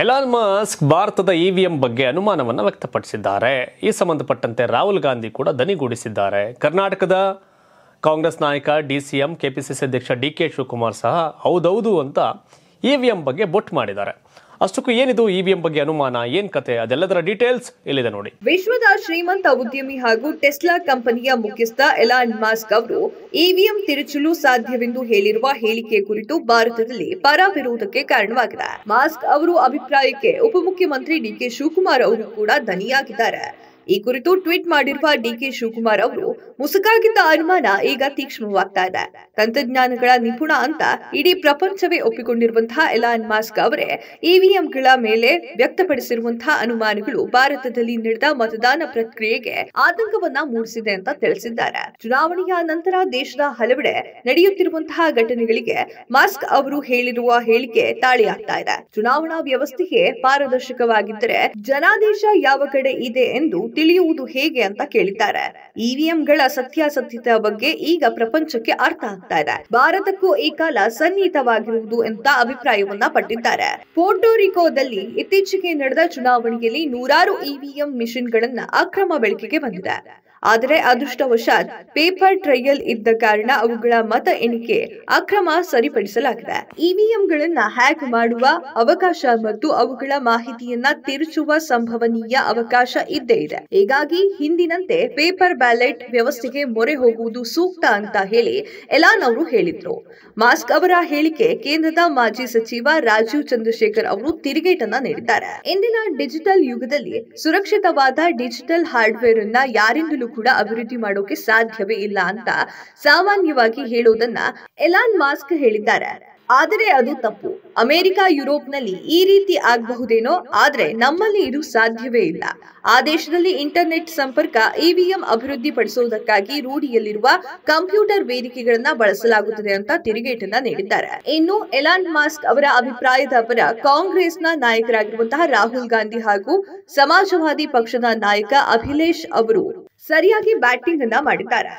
Elon Musk ಭಾರತದ EVM e ಬಗ್ಗೆ ಅನುಮಾನವನ್ನು ವ್ಯಕ್ತಪಡಿಸಿದ್ದಾರೆ ಈ ಸಂಬಂಧಪಟ್ಟಂತೆ ರಾಹುಲ್ ಗಾಂಧಿ ಕೂಡ ದನಿಗೂಡಿಸಿದ್ದಾರೆ ಕರ್ನಾಟಕದ ಕಾಂಗ್ರೆಸ್ ನಾಯಕ ಡಿ ಸಿ ಎಂ ಕೆಪಿಸಿಸಿ ಅಧ್ಯಕ್ಷ ಡಿ ಕೆ ಶಿವಕುಮಾರ್ ಸಹ ಹೌದೌದು ಅಂತ ಇವಿಎಂ e ಬಗ್ಗೆ ಬೊಟ್ ಮಾಡಿದ್ದಾರೆ ಅಷ್ಟಕ್ಕೂ ಏನಿದು ಇವಿಎಂ ಬಗ್ಗೆ ಅನುಮಾನ ಏನ್ ಕತೆ ಅದೆಲ್ಲದರ ಡೀಟೇಲ್ಸ್ ಇಲ್ಲಿದೆ ನೋಡಿ ವಿಶ್ವದ ಶ್ರೀಮಂತ ಉದ್ಯಮಿ ಹಾಗೂ ಟೆಸ್ಲಾ ಕಂಪನಿಯ ಮುಖ್ಯಸ್ಥ ಎಲಾನ್ ಮಾಸ್ಕ್ ಅವರು ಇವಿಎಂ ತಿರುಚಲು ಸಾಧ್ಯವೆಂದು ಹೇಳಿರುವ ಹೇಳಿಕೆ ಕುರಿತು ಭಾರತದಲ್ಲಿ ಪರ ಕಾರಣವಾಗಿದೆ ಮಾಸ್ಕ್ ಅವರು ಅಭಿಪ್ರಾಯಕ್ಕೆ ಉಪಮುಖ್ಯಮಂತ್ರಿ ಡಿಕೆ ಶಿವಕುಮಾರ್ ಅವರು ಕೂಡ ಧನಿಯಾಗಿದ್ದಾರೆ ಈ ಕುರಿತು ಟ್ವೀಟ್ ಮಾಡಿರುವ ಡಿಕೆ ಶಿವಕುಮಾರ್ ಅವರು ಮುಸುಕಾಗಿದ್ದ ಅನುಮಾನ ಈಗ ತೀಕ್ಷ್ಣವಾಗ್ತಾ ಇದೆ ತಂತ್ರಜ್ಞಾನಗಳ ನಿಪುಣ ಅಂತ ಇಡೀ ಪ್ರಪಂಚವೇ ಒಪ್ಪಿಕೊಂಡಿರುವಂತಹ ಎಲಾನ್ ಮಾಸ್ಕ್ ಅವರೇ ಇವಿಎಂಗಳ ಮೇಲೆ ವ್ಯಕ್ತಪಡಿಸಿರುವಂತಹ ಅನುಮಾನಗಳು ಭಾರತದಲ್ಲಿ ನಡೆದ ಮತದಾನ ಪ್ರಕ್ರಿಯೆಗೆ ಆತಂಕವನ್ನ ಮೂಡಿಸಿದೆ ಅಂತ ತಿಳಿಸಿದ್ದಾರೆ ಚುನಾವಣೆಯ ನಂತರ ದೇಶದ ಹಲವೆಡೆ ನಡೆಯುತ್ತಿರುವಂತಹ ಘಟನೆಗಳಿಗೆ ಮಾಸ್ಕ್ ಅವರು ಹೇಳಿರುವ ಹೇಳಿಕೆ ತಾಳಿಯಾಗ್ತಾ ಇದೆ ಚುನಾವಣಾ ವ್ಯವಸ್ಥೆಗೆ ಪಾರದರ್ಶಕವಾಗಿದ್ದರೆ ಜನಾದೇಶ ಯಾವ ಕಡೆ ಇದೆ ಎಂದು ತಿಳಿಯುವುದು ಹೇಗೆ ಅಂತ ಕೇಳಿದ್ದಾರೆ ಇವಿಎಂಗಳ ಸತ್ಯಾಸತ್ಯತೆ ಬಗ್ಗೆ ಈಗ ಪ್ರಪಂಚಕ್ಕೆ ಅರ್ಥ ಆಗ್ತಾ ಇದೆ ಭಾರತಕ್ಕೂ ಈ ಕಾಲ ಸನ್ನಿಹಿತವಾಗಿರುವುದು ಅಂತ ಅಭಿಪ್ರಾಯವನ್ನ ಪಟ್ಟಿದ್ದಾರೆ ಪೋರ್ಟೋರಿಕೋದಲ್ಲಿ ಇತ್ತೀಚೆಗೆ ನಡೆದ ಚುನಾವಣೆಯಲ್ಲಿ ನೂರಾರು ಇವಿಎಂ ಮಿಷಿನ್ಗಳನ್ನ ಅಕ್ರಮ ಬೆಳಕಿಗೆ ಬಂದಿದೆ ಆದರೆ ಅದೃಷ್ಟವಶಾತ್ ಪೇಪರ್ ಟ್ರಯಲ್ ಇದ್ದ ಕಾರಣ ಅವುಗಳ ಮತ ಎಣಿಕೆ ಅಕ್ರಮ ಸರಿಪಡಿಸಲಾಗಿದೆ ಇವಿಎಂಗಳನ್ನ ಹ್ಯಾಕ್ ಮಾಡುವ ಅವಕಾಶ ಮತ್ತು ಅವುಗಳ ಮಾಹಿತಿಯನ್ನ ತಿರುಚುವ ಸಂಭವನೀಯ ಅವಕಾಶ ಇದ್ದೇ ಇದೆ ಹೀಗಾಗಿ ಹಿಂದಿನಂತೆ ಪೇಪರ್ ಬ್ಯಾಲೆಟ್ ವ್ಯವಸ್ಥೆಗೆ ಮೊರೆ ಹೋಗುವುದು ಸೂಕ್ತ ಅಂತ ಹೇಳಿ ಎಲಾನ್ ಅವರು ಹೇಳಿದ್ರು ಮಾಸ್ಕ್ ಅವರ ಹೇಳಿಕೆ ಕೇಂದ್ರದ ಮಾಜಿ ಸಚಿವ ರಾಜೀವ್ ಚಂದ್ರಶೇಖರ್ ಅವರು ತಿರುಗೇಟನ್ನ ನೀಡಿದ್ದಾರೆ ಇಂದಿನ ಡಿಜಿಟಲ್ ಯುಗದಲ್ಲಿ ಸುರಕ್ಷಿತವಾದ ಡಿಜಿಟಲ್ ಹಾರ್ಡ್ವೇರ್ ಅನ್ನ ಯಾರಿಂದಲೂ ಕೂಡ ಅಭಿವೃದ್ಧಿ ಮಾಡೋಕೆ ಸಾಧ್ಯವೇ ಇಲ್ಲ ಅಂತ ಸಾಮಾನ್ಯವಾಗಿ ಹೇಳೋದನ್ನ ಎಲಾನ್ ಮಾಸ್ಕ್ ಹೇಳಿದ್ದಾರೆ ಆದರೆ ಅದು ತಪ್ಪು ಅಮೆರಿಕ ನಲ್ಲಿ ಈ ರೀತಿ ಆಗಬಹುದೇನೋ ಆದರೆ ನಮ್ಮಲ್ಲಿ ಇದು ಸಾಧ್ಯವೇ ಇಲ್ಲ ಆ ದೇಶದಲ್ಲಿ ಇಂಟರ್ನೆಟ್ ಸಂಪರ್ಕ ಇವಿಎಂ ಅಭಿವೃದ್ಧಿ ಪಡಿಸುವುದಕ್ಕಾಗಿ ರೂಢಿಯಲ್ಲಿರುವ ಕಂಪ್ಯೂಟರ್ ವೇದಿಕೆಗಳನ್ನ ಬಳಸಲಾಗುತ್ತದೆ ಅಂತ ತಿರುಗೇಟನ್ನ ನೀಡಿದ್ದಾರೆ ಇನ್ನು ಎಲಾನ್ ಮಾಸ್ಕ್ ಅವರ ಅಭಿಪ್ರಾಯದ ಪರ ಕಾಂಗ್ರೆಸ್ನ ನಾಯಕರಾಗಿರುವಂತಹ ರಾಹುಲ್ ಗಾಂಧಿ ಹಾಗೂ ಸಮಾಜವಾದಿ ಪಕ್ಷದ ನಾಯಕ ಅಭಿಲೇಶ್ ಅವರು सरिया बैटिंग